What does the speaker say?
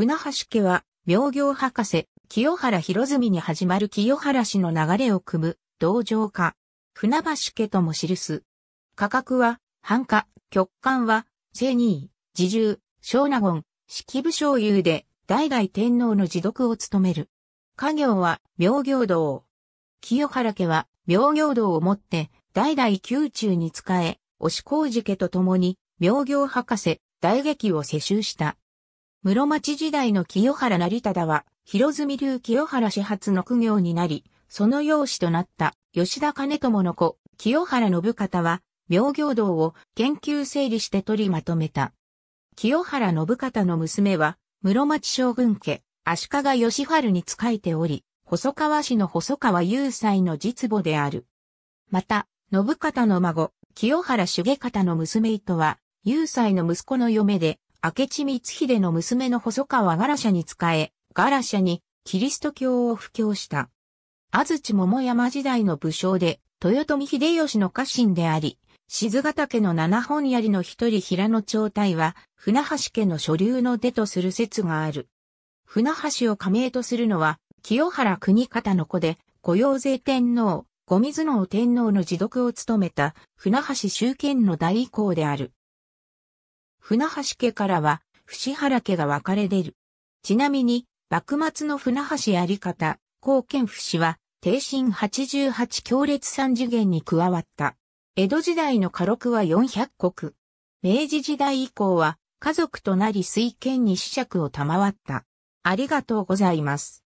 船橋家は、妙行博士、清原博澄に始まる清原氏の流れを組む、同情家。船橋家とも記す。価格は、繁華、極寒は、正二位、自重、小納言、式部将優で、代々天皇の持読を務める。家業は、妙行道。清原家は、妙行道をもって、代々宮中に仕え、押し工事家と共に、妙行博士、大劇を世襲した。室町時代の清原成忠は、広住流清原始発の苦行になり、その養子となった吉田兼友の子、清原信方は、妙行道を研究整理して取りまとめた。清原信方の娘は、室町将軍家、足利義春に仕えており、細川氏の細川雄斎の実母である。また、信方の孫、清原重方の娘糸は、雄斎の息子の嫁で、明智光秀の娘の細川ガラシャに仕え、ガラシャにキリスト教を布教した。安土桃山時代の武将で、豊臣秀吉の家臣であり、静ヶ岳の七本槍の一人平野長隊は、船橋家の所流の出とする説がある。船橋を加盟とするのは、清原国方の子で、御用税天皇、御水能天皇の持読を務めた、船橋周堅の大行である。船橋家からは、伏原家が分かれ出る。ちなみに、幕末の船橋やり方、後見府は、定身88強烈三次元に加わった。江戸時代の家禄は400国。明治時代以降は、家族となり水剣に子爵を賜った。ありがとうございます。